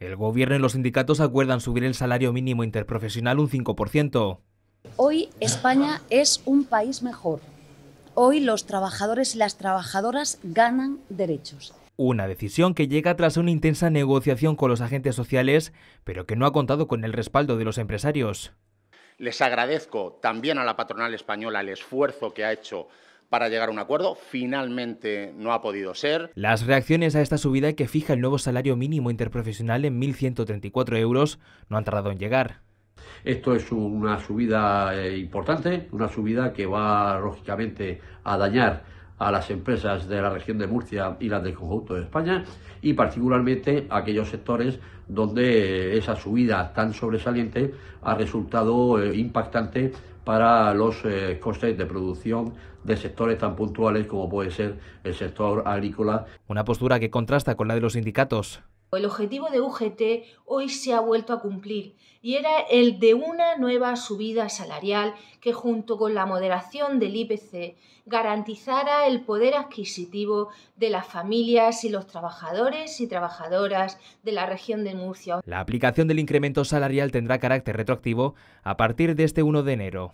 El gobierno y los sindicatos acuerdan subir el salario mínimo interprofesional un 5%. Hoy España es un país mejor. Hoy los trabajadores y las trabajadoras ganan derechos. Una decisión que llega tras una intensa negociación con los agentes sociales, pero que no ha contado con el respaldo de los empresarios. Les agradezco también a la patronal española el esfuerzo que ha hecho para llegar a un acuerdo. Finalmente no ha podido ser. Las reacciones a esta subida que fija el nuevo salario mínimo interprofesional en 1.134 euros no han tardado en llegar. Esto es una subida eh, importante, una subida que va lógicamente a dañar a las empresas de la región de Murcia y las del conjunto de España y particularmente a aquellos sectores donde eh, esa subida tan sobresaliente ha resultado eh, impactante para los eh, costes de producción de sectores tan puntuales como puede ser el sector agrícola. Una postura que contrasta con la de los sindicatos, el objetivo de UGT hoy se ha vuelto a cumplir y era el de una nueva subida salarial que junto con la moderación del IPC garantizara el poder adquisitivo de las familias y los trabajadores y trabajadoras de la región de Murcia. La aplicación del incremento salarial tendrá carácter retroactivo a partir de este 1 de enero.